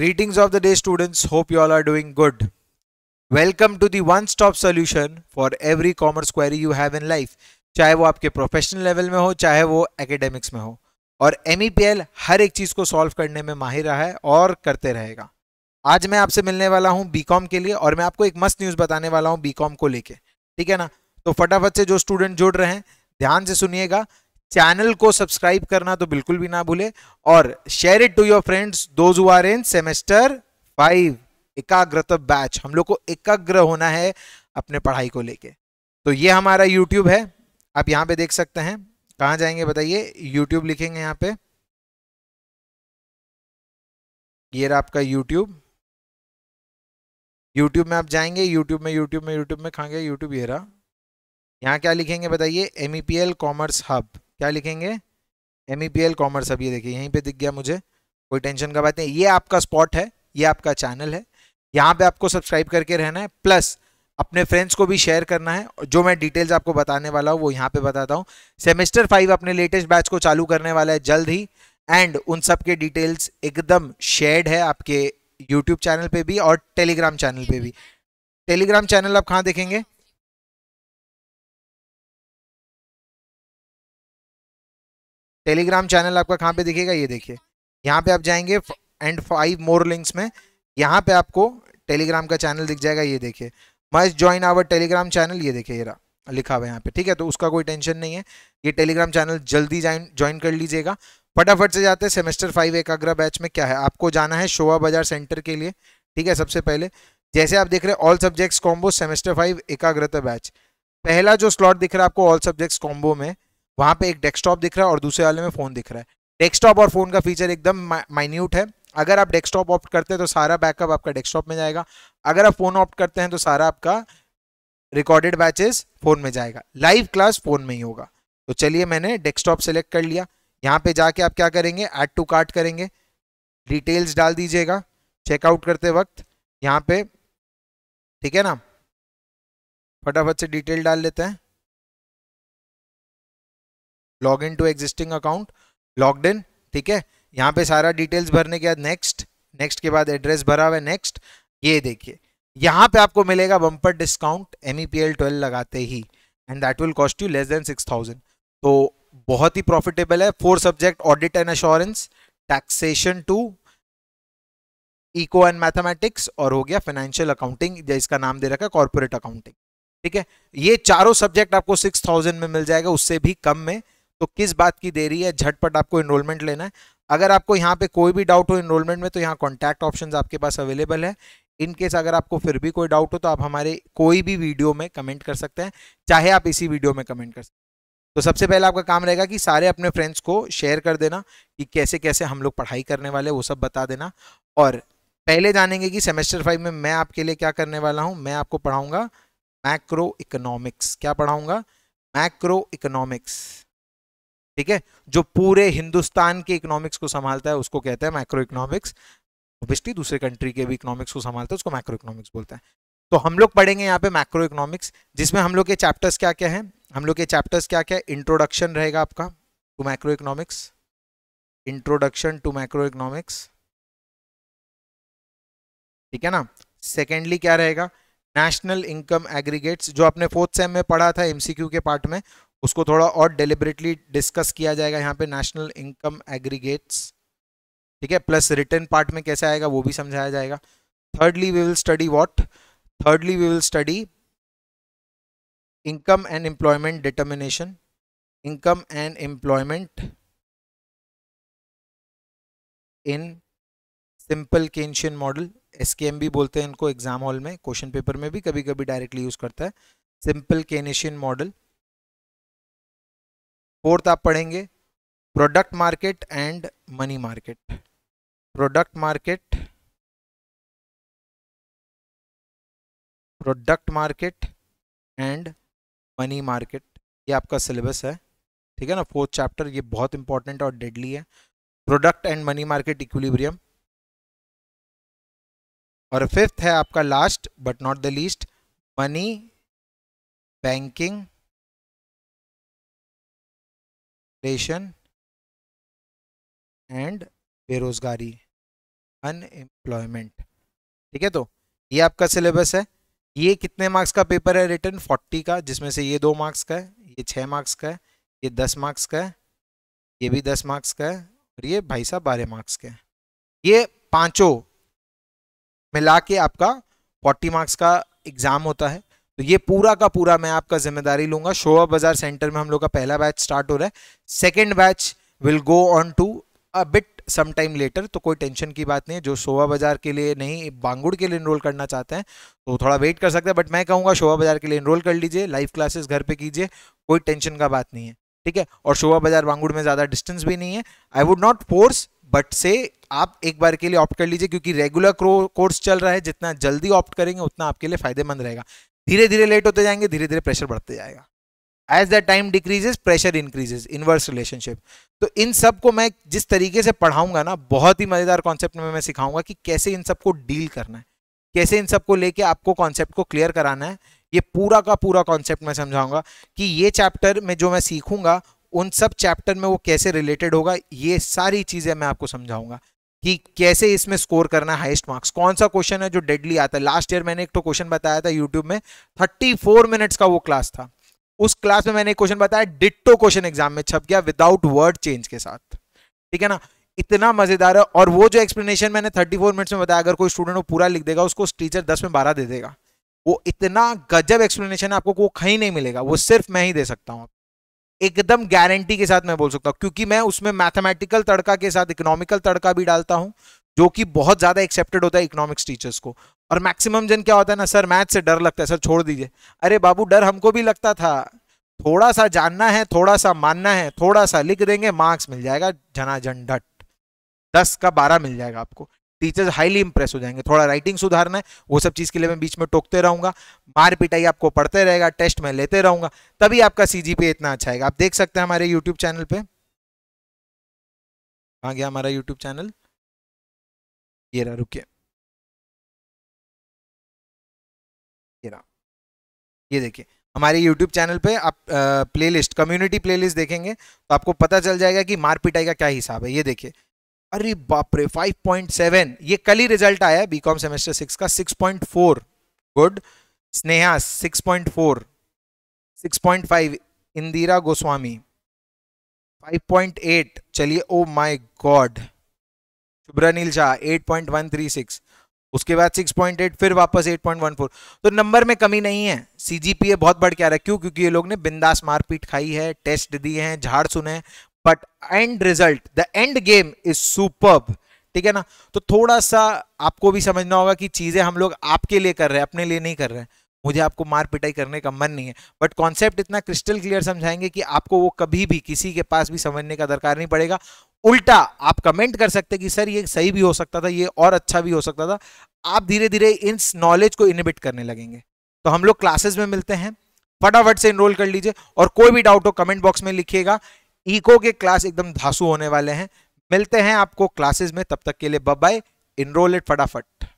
Greetings of the day students, hope you all are doing good. Welcome to the one-stop solution for every commerce query you have in life. चाहे वो आपके professional level में हो चाहे वो academics में हो और एम e हर एक चीज़ को सॉल्व करने में माहिर रहा है और करते रहेगा आज मैं आपसे मिलने वाला हूँ बी के लिए और मैं आपको एक मस्त न्यूज़ बताने वाला हूँ बी को लेके ठीक है ना तो फटाफट से जो स्टूडेंट जुड़ रहे हैं ध्यान से सुनिएगा चैनल को सब्सक्राइब करना तो बिल्कुल भी ना भूले और share it to your friends those are in semester five Ekagrata batch हम लोग को एकाग्र होना है अपने पढ़ाई को लेके तो ये हमारा यूट्यूब है आप यहाँ पे देख सकते हैं कहाँ जाएंगे बताइए यूट्यूब लिखेंगे यहाँ पे ये रहा आपका यूट्यूब यूट्यूब में आप जाएंगे यूट्यूब में यूट्यूब में यूट्यूब में खाएंगे यूट्यूब ये रहा यहाँ क्या लिखेंगे बताइए M E P L commerce hub क्या लिखेंगे M E P L commerce अब ये देखिए यहीं पे दिख गया मुझे कोई टेंशन का बात नहीं ये आपका स्पॉट है ये आपका चैनल है यहाँ पे आपको सब्सक्राइब करके रहना है प्लस अपने फ्रेंड्स को भी शेयर करना है जो मैं डिटेल्स आपको बताने वाला हूँ वो यहाँ पे बताता हूँ सेमेस्टर फाइव अपने लेटेस्ट बैच को चालू करने वाला है जल्द ही एंड उन सब के डिटेल्स एकदम शेयर्ड है आपके यूट्यूब चैनल पर भी और टेलीग्राम चैनल पर भी टेलीग्राम चैनल आप कहाँ देखेंगे टेलीग्राम चैनल आपका कहाँ पे दिखेगा ये देखिए यहाँ पे आप जाएंगे एंड फाइव मोर लिंक्स में यहाँ पे आपको टेलीग्राम का चैनल दिख जाएगा ये देखिए must join our Telegram channel ये देखिए ये लिखा हुआ है यहाँ पे ठीक है तो उसका कोई टेंशन नहीं है ये टेलीग्राम चैनल जल्दी ज्वाइन कर लीजिएगा फटाफट से जाते हैं सेमेस्टर फाइव एकाग्रा बैच में क्या है आपको जाना है शोभा बाजार सेंटर के लिए ठीक है सबसे पहले जैसे आप देख रहे हैं all subjects combo semester five Ekagrata batch पहला जो स्लॉट दिख रहा है आपको ऑल सब्जेक्ट्स कॉम्बो में वहाँ पे एक डेस्कटॉप दिख रहा है और दूसरे वाले में फ़ोन दिख रहा है डेस्कटॉप और फ़ोन का फीचर एकदम माइन्यूट है अगर आप डेस्कटॉप ऑप्ट करते हैं तो सारा बैकअप आपका डेस्कटॉप में जाएगा अगर आप फ़ोन ऑप्ट करते हैं तो सारा आपका रिकॉर्डेड बैचेस फ़ोन में जाएगा लाइव क्लास फ़ोन में ही होगा तो चलिए मैंने डेस्कटॉप सेलेक्ट कर लिया यहाँ पे जाके आप क्या करेंगे ऐड टू कार्ट करेंगे डिटेल्स डाल दीजिएगा चेकआउट करते वक्त यहाँ पे ठीक है ना फटाफट से डिटेल डाल लेते हैं log in to existing account logged in ठीक है यहाँ पे सारा डिटेल्स भरने के बाद नेक्स्ट नेक्स्ट के बाद एड्रेस भरा हुआ नेक्स्ट ये देखिए यहाँ पे आपको मिलेगा bumper discount M E P L twelve लगाते ही and that will cost you less than six thousand तो बहुत ही प्रॉफिटेबल है four subject audit and assurance taxation two eco and mathematics और हो गया फाइनेंशियल अकाउंटिंग इसका नाम दे रखा है कॉर्पोरेट अकाउंटिंग ठीक है ये चारों सब्जेक्ट आपको सिक्स थाउजेंड में मिल जाएगा उससे भी कम में तो किस बात की देरी है झटपट आपको इनरोलमेंट लेना है अगर आपको यहाँ पे कोई भी डाउट हो इनरोलमेंट में तो यहाँ कॉन्टैक्ट ऑप्शन आपके पास अवेलेबल है इनकेस अगर आपको फिर भी कोई डाउट हो तो आप हमारे कोई भी वीडियो में कमेंट कर सकते हैं चाहे आप इसी वीडियो में कमेंट कर सकते हैं तो सबसे पहले आपका काम रहेगा कि सारे अपने फ्रेंड्स को शेयर कर देना कि कैसे कैसे हम लोग पढ़ाई करने वाले वो सब बता देना और पहले जानेंगे कि सेमेस्टर फाइव में मैं आपके लिए क्या करने वाला हूँ मैं आपको पढ़ाऊँगा मैक्रो इकोनॉमिक्स क्या पढ़ाऊँगा मैक्रो इकोनॉमिक्स ठीक है जो पूरे हिंदुस्तान के इकोनॉमिक्स को संभालता है उसको कहते हैं माइक्रो इकोनॉमिक्स ऑब्वियसली दूसरे कंट्री के भी इकोनॉमिक्स को संभालता है उसको माइक्रो इकोनॉमिक्स बोलते हैं तो हम लोग पढ़ेंगे यहाँ पे माइक्रो इकोनॉमिक्स जिसमें हम लोग के चैप्टर्स क्या क्या हैं हम लोग के चैप्टर्स क्या क्या है इंट्रोडक्शन रहेगा आपका to micro economics introduction to micro economics ठीक है ना सेकेंडली क्या रहेगा नेशनल इनकम एग्रीगेट्स जो आपने फोर्थ सेम में पढ़ा था एमसीक्यू के पार्ट में उसको थोड़ा और डिलिबरेटली डिस्कस किया जाएगा यहाँ पे नेशनल इनकम एग्रीगेट्स ठीक है प्लस रिटर्न पार्ट में कैसे आएगा वो भी समझाया जाएगा thirdly we will study what thirdly we will study income and employment determination income and employment in simple Keynesian model S K M भी बोलते हैं इनको एग्जाम हॉल में क्वेश्चन पेपर में भी कभी कभी डायरेक्टली यूज करता है सिंपल केनेशियन मॉडल फोर्थ आप पढ़ेंगे product market and money market product market product market and money market ये आपका सिलेबस है ठीक है ना फोर्थ चैप्टर ये बहुत इंपॉर्टेंट और डेडली है product and money market equilibrium और फिफ्थ है आपका last but not the least money banking inflation and बेरोजगारी अनएम्प्लॉयमेंट ठीक है तो ये आपका सिलेबस है ये कितने मार्क्स का पेपर है रिटर्न फोर्टी का जिसमें से ये दो मार्क्स का है ये छः मार्क्स का है ये दस मार्क्स का है ये भी दस मार्क्स का है और ये भाई साहब बारह मार्क्स का है ये पांचों मिला के आपका फोर्टी मार्क्स का एग्ज़ाम होता है तो ये पूरा का पूरा मैं आपका जिम्मेदारी लूंगा शोभा बाजार सेंटर में हम लोग का पहला बैच स्टार्ट हो रहा है second batch will go on to a bit some time later तो कोई टेंशन की बात नहीं है जो शोभा बाजार के लिए नहीं बांगुड़ के लिए इनरोल करना चाहते हैं तो थोड़ा वेट कर सकते हैं बट मैं कहूँगा शोभा बाजार के लिए इनरोल कर लीजिए लाइव क्लासेस घर पे कीजिए कोई टेंशन का बात नहीं है ठीक है और शोभा बाजार बांगुड़ में ज़्यादा डिस्टेंस भी नहीं है I would not force but say आप एक बार के लिए ऑप्ट कर लीजिए क्योंकि रेगुलर कोर्स चल रहा है जितना जल्दी ऑप्ट करेंगे उतना आपके लिए फायदेमंद रहेगा धीरे धीरे लेट होते जाएंगे धीरे धीरे प्रेशर बढ़ते जाएगा as the time decreases pressure increases inverse relationship तो इन सब को मैं जिस तरीके से पढ़ाऊंगा ना बहुत ही मज़ेदार कॉन्सेप्ट में मैं सिखाऊंगा कि कैसे इन सबको डील करना है कैसे इन सबको लेके आपको कॉन्सेप्ट को क्लियर कराना है ये पूरा का पूरा कॉन्सेप्ट मैं समझाऊंगा कि ये चैप्टर में जो मैं सीखूंगा उन सब चैप्टर में वो कैसे रिलेटेड होगा ये सारी चीज़ें मैं आपको समझाऊंगा कि कैसे इसमें स्कोर करना है हाइस्ट मार्क्स कौन सा क्वेश्चन है जो डेडली आता है लास्ट ईयर मैंने एक तो क्वेश्चन बताया था यूट्यूब में 34 मिनट्स का वो क्लास था उस क्लास में मैंने एक क्वेश्चन बताया डिट्टो क्वेश्चन एग्जाम में छप गया विदाउट वर्ड चेंज के साथ ठीक है ना इतना मजेदार है और वो जो एक्सप्लेनेशन मैंने 34 मिनट्स में बताया अगर कोई स्टूडेंट वो पूरा लिख देगा उसको टीचर दस में बारह दे देगा वो इतना गजब एक्सप्लेनेशन है आपको वो कहीं नहीं मिलेगा वो सिर्फ मैं ही दे सकता हूँ एकदम गारंटी के साथ मैं बोल सकता हूँ क्योंकि मैं उसमें मैथमेटिकल तड़का के साथ इकोनॉमिकल तड़का भी डालता हूँ जो कि बहुत ज़्यादा एक्सेप्टेड होता है इकोनॉमिक्स टीचर्स को और मैक्सिमम जन क्या होता है ना सर मैथ से डर लगता है सर छोड़ दीजिए अरे बाबू डर हमको भी लगता था थोड़ा सा जानना है थोड़ा सा मानना है थोड़ा सा लिख देंगे मार्क्स मिल जाएगा झना डट दस का बारह मिल जाएगा आपको टीचर्स हाईली इंप्रेस हो जाएंगे थोड़ा राइटिंग सुधारना है वो सब चीज़ के लिए मैं बीच में टोकते रहूँगा मार पिटाई आपको पढ़ते रहेगा टेस्ट में लेते रहूँगा तभी आपका सी इतना अच्छा आएगा आप देख सकते हैं हमारे यूट्यूब चैनल पर कहाँ गया हमारा यूट्यूब चैनल ये रहा रुकिए ये देखिए हमारे YouTube चैनल पे आप प्लेलिस्ट कम्युनिटी प्लेलिस्ट देखेंगे तो आपको पता चल जाएगा कि मार पिटाई का क्या हिसाब है ये देखिए अरे बाप रे 5.7 ये कल ही रिजल्ट आया है बीकॉम सेमेस्टर सिक्स का 6.4 गुड स्नेहा 6.4 6.5 इंदिरा गोस्वामी 5.8 चलिए oh my God Shubhranil Jha 8.136 उसके बाद 6.8 फिर वापस 8.14 तो नंबर में कमी नहीं है सीजीपीए बहुत बढ़ क्या रहा है क्यों क्योंकि ये लोग ने बिंदास मारपीट खाई है टेस्ट दिए हैं झाड़ सुने but end result the end game is super ठीक है ना तो थोड़ा सा आपको भी समझना होगा कि चीज़ें हम लोग आपके लिए कर रहे हैं अपने लिए नहीं कर रहे हैं मुझे आपको मार पिटाई करने का मन नहीं है बट कॉन्सेप्ट इतना क्रिस्टल क्लियर समझाएंगे कि आपको वो कभी भी किसी के पास भी समझने का दरकार नहीं पड़ेगा उल्टा आप कमेंट कर सकते कि सर ये सही भी हो सकता था ये और अच्छा भी हो सकता था आप धीरे धीरे इस नॉलेज को इनिबिट करने लगेंगे तो हम लोग क्लासेस में मिलते हैं फटाफट से इनरोल कर लीजिए और कोई भी डाउट हो कमेंट बॉक्स में लिखिएगा ईको के क्लास एकदम धासु होने वाले हैं मिलते हैं आपको क्लासेस में तब तक के लिए बाय इनरोल इट फटाफट